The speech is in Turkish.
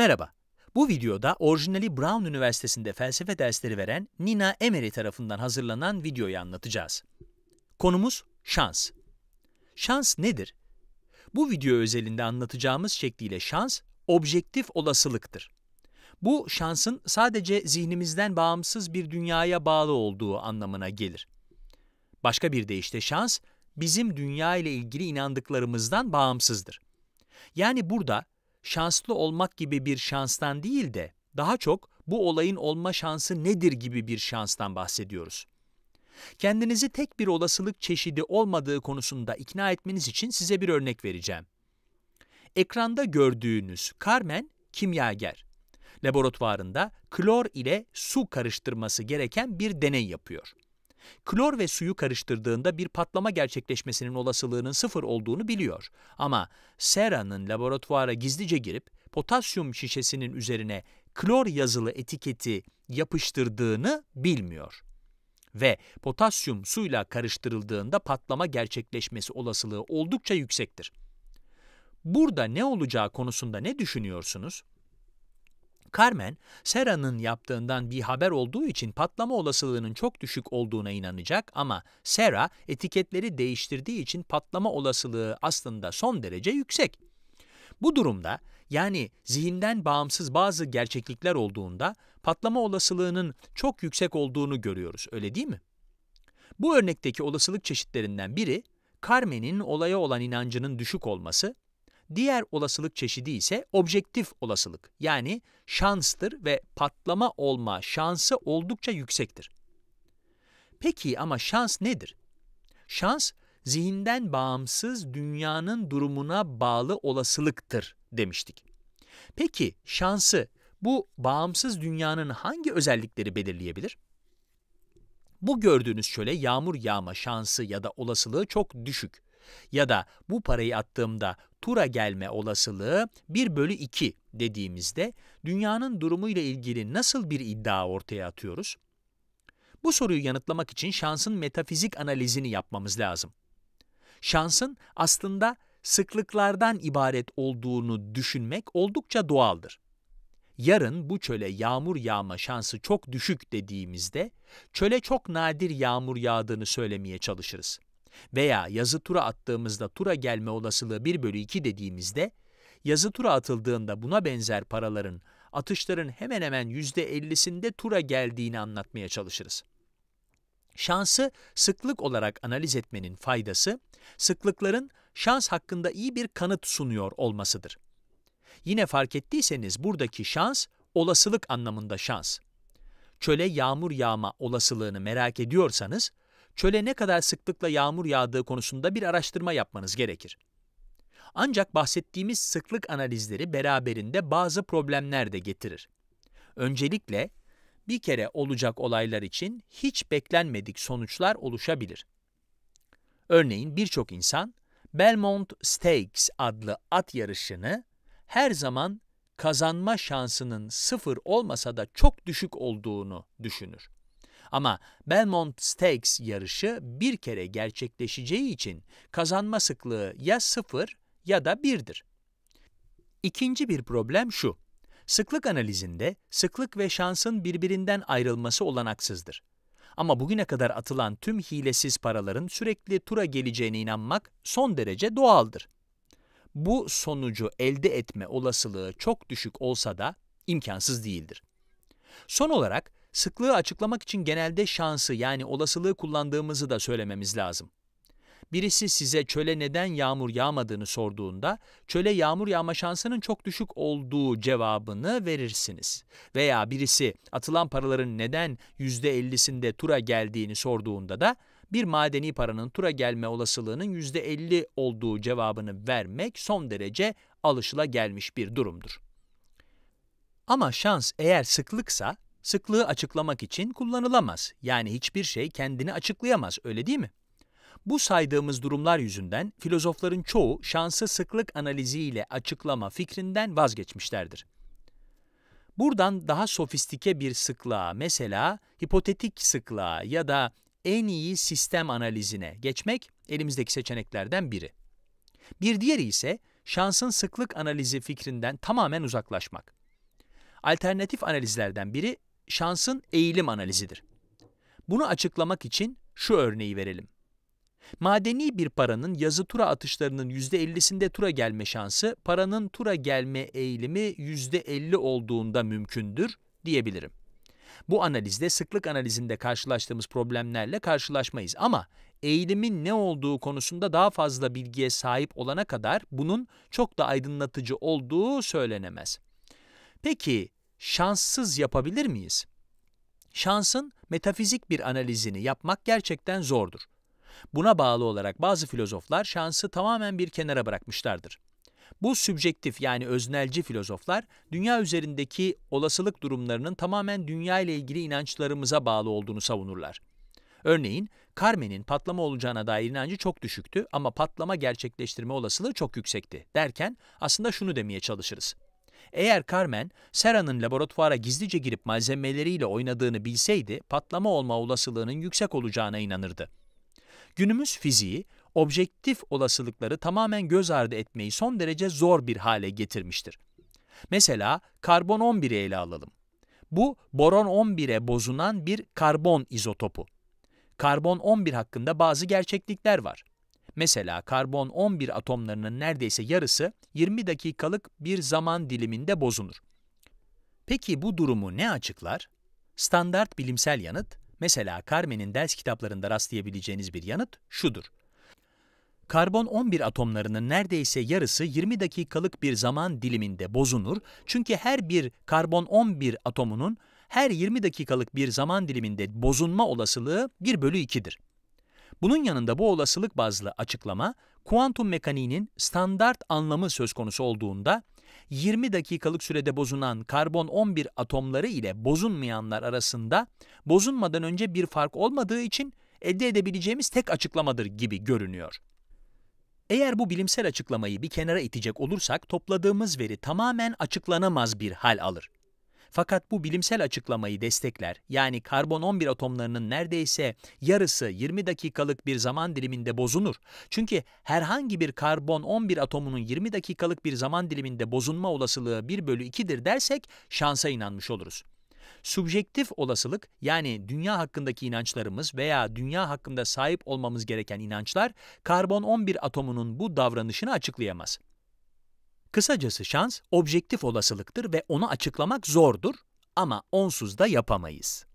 Merhaba, bu videoda orijinali Brown Üniversitesi'nde felsefe dersleri veren Nina Emery tarafından hazırlanan videoyu anlatacağız. Konumuz şans. Şans nedir? Bu video özelinde anlatacağımız şekliyle şans, objektif olasılıktır. Bu şansın sadece zihnimizden bağımsız bir dünyaya bağlı olduğu anlamına gelir. Başka bir deyişle şans, bizim dünya ile ilgili inandıklarımızdan bağımsızdır. Yani burada şanslı olmak gibi bir şanstan değil de daha çok bu olayın olma şansı nedir gibi bir şanstan bahsediyoruz. Kendinizi tek bir olasılık çeşidi olmadığı konusunda ikna etmeniz için size bir örnek vereceğim. Ekranda gördüğünüz Carmen kimyager. Laboratuvarında klor ile su karıştırması gereken bir deney yapıyor. Klor ve suyu karıştırdığında bir patlama gerçekleşmesinin olasılığının sıfır olduğunu biliyor. Ama Sera'nın laboratuvara gizlice girip potasyum şişesinin üzerine klor yazılı etiketi yapıştırdığını bilmiyor. Ve potasyum suyla karıştırıldığında patlama gerçekleşmesi olasılığı oldukça yüksektir. Burada ne olacağı konusunda ne düşünüyorsunuz? Carmen, Sera'nın yaptığından bir haber olduğu için patlama olasılığının çok düşük olduğuna inanacak ama Sera etiketleri değiştirdiği için patlama olasılığı aslında son derece yüksek. Bu durumda yani zihinden bağımsız bazı gerçeklikler olduğunda patlama olasılığının çok yüksek olduğunu görüyoruz öyle değil mi? Bu örnekteki olasılık çeşitlerinden biri Carmen'in olaya olan inancının düşük olması Diğer olasılık çeşidi ise objektif olasılık yani şanstır ve patlama olma şansı oldukça yüksektir. Peki ama şans nedir? Şans zihinden bağımsız dünyanın durumuna bağlı olasılıktır demiştik. Peki şansı bu bağımsız dünyanın hangi özellikleri belirleyebilir? Bu gördüğünüz şöyle yağmur yağma şansı ya da olasılığı çok düşük ya da bu parayı attığımda tura gelme olasılığı 1 bölü 2 dediğimizde dünyanın durumuyla ilgili nasıl bir iddia ortaya atıyoruz? Bu soruyu yanıtlamak için şansın metafizik analizini yapmamız lazım. Şansın aslında sıklıklardan ibaret olduğunu düşünmek oldukça doğaldır. Yarın bu çöle yağmur yağma şansı çok düşük dediğimizde, çöle çok nadir yağmur yağdığını söylemeye çalışırız veya yazı tura attığımızda tura gelme olasılığı 1 bölü 2 dediğimizde, yazı tura atıldığında buna benzer paraların atışların hemen hemen %50'sinde tura geldiğini anlatmaya çalışırız. Şansı sıklık olarak analiz etmenin faydası, sıklıkların şans hakkında iyi bir kanıt sunuyor olmasıdır. Yine fark ettiyseniz buradaki şans, olasılık anlamında şans. Çöle yağmur yağma olasılığını merak ediyorsanız, çöle ne kadar sıklıkla yağmur yağdığı konusunda bir araştırma yapmanız gerekir. Ancak bahsettiğimiz sıklık analizleri beraberinde bazı problemler de getirir. Öncelikle bir kere olacak olaylar için hiç beklenmedik sonuçlar oluşabilir. Örneğin birçok insan Belmont Stakes adlı at yarışını her zaman kazanma şansının sıfır olmasa da çok düşük olduğunu düşünür. Ama Belmont Stakes yarışı bir kere gerçekleşeceği için kazanma sıklığı ya sıfır ya da birdir. İkinci bir problem şu. Sıklık analizinde sıklık ve şansın birbirinden ayrılması olanaksızdır. Ama bugüne kadar atılan tüm hilesiz paraların sürekli tura geleceğine inanmak son derece doğaldır. Bu sonucu elde etme olasılığı çok düşük olsa da imkansız değildir. Son olarak Sıklığı açıklamak için genelde şansı yani olasılığı kullandığımızı da söylememiz lazım. Birisi size çöle neden yağmur yağmadığını sorduğunda, çöle yağmur yağma şansının çok düşük olduğu cevabını verirsiniz. Veya birisi atılan paraların neden %50'sinde tura geldiğini sorduğunda da, bir madeni paranın tura gelme olasılığının %50 olduğu cevabını vermek son derece alışıla gelmiş bir durumdur. Ama şans eğer sıklıksa Sıklığı açıklamak için kullanılamaz. Yani hiçbir şey kendini açıklayamaz, öyle değil mi? Bu saydığımız durumlar yüzünden filozofların çoğu şansı sıklık analiziyle açıklama fikrinden vazgeçmişlerdir. Buradan daha sofistike bir sıklığa, mesela hipotetik sıklığa ya da en iyi sistem analizine geçmek elimizdeki seçeneklerden biri. Bir diğeri ise şansın sıklık analizi fikrinden tamamen uzaklaşmak. Alternatif analizlerden biri şansın eğilim analizidir. Bunu açıklamak için şu örneği verelim. Madeni bir paranın yazı tura atışlarının %50'sinde tura gelme şansı, paranın tura gelme eğilimi %50 olduğunda mümkündür diyebilirim. Bu analizde sıklık analizinde karşılaştığımız problemlerle karşılaşmayız ama eğilimin ne olduğu konusunda daha fazla bilgiye sahip olana kadar bunun çok da aydınlatıcı olduğu söylenemez. Peki şanssız yapabilir miyiz? Şansın metafizik bir analizini yapmak gerçekten zordur. Buna bağlı olarak bazı filozoflar şansı tamamen bir kenara bırakmışlardır. Bu sübjektif yani öznelci filozoflar, dünya üzerindeki olasılık durumlarının tamamen dünya ile ilgili inançlarımıza bağlı olduğunu savunurlar. Örneğin, Carmen'in patlama olacağına dair inancı çok düşüktü ama patlama gerçekleştirme olasılığı çok yüksekti derken aslında şunu demeye çalışırız. Eğer Carmen, Sera'nın laboratuvara gizlice girip malzemeleriyle oynadığını bilseydi, patlama olma olasılığının yüksek olacağına inanırdı. Günümüz fiziği, objektif olasılıkları tamamen göz ardı etmeyi son derece zor bir hale getirmiştir. Mesela karbon 11'i ele alalım. Bu boron 11'e bozunan bir karbon izotopu. Karbon 11 hakkında bazı gerçeklikler var. Mesela karbon 11 atomlarının neredeyse yarısı 20 dakikalık bir zaman diliminde bozunur. Peki bu durumu ne açıklar? Standart bilimsel yanıt, mesela Carmen'in ders kitaplarında rastlayabileceğiniz bir yanıt şudur. Karbon 11 atomlarının neredeyse yarısı 20 dakikalık bir zaman diliminde bozunur çünkü her bir karbon 11 atomunun her 20 dakikalık bir zaman diliminde bozunma olasılığı 1 bölü 2'dir. Bunun yanında bu olasılık bazlı açıklama, kuantum mekaniğinin standart anlamı söz konusu olduğunda, 20 dakikalık sürede bozunan karbon-11 atomları ile bozunmayanlar arasında bozunmadan önce bir fark olmadığı için elde edebileceğimiz tek açıklamadır gibi görünüyor. Eğer bu bilimsel açıklamayı bir kenara itecek olursak topladığımız veri tamamen açıklanamaz bir hal alır. Fakat bu bilimsel açıklamayı destekler. Yani karbon 11 atomlarının neredeyse yarısı 20 dakikalık bir zaman diliminde bozunur. Çünkü herhangi bir karbon 11 atomunun 20 dakikalık bir zaman diliminde bozunma olasılığı 1 bölü 2'dir dersek şansa inanmış oluruz. Subjektif olasılık yani dünya hakkındaki inançlarımız veya dünya hakkında sahip olmamız gereken inançlar karbon 11 atomunun bu davranışını açıklayamaz. Kısacası şans objektif olasılıktır ve onu açıklamak zordur ama onsuz da yapamayız.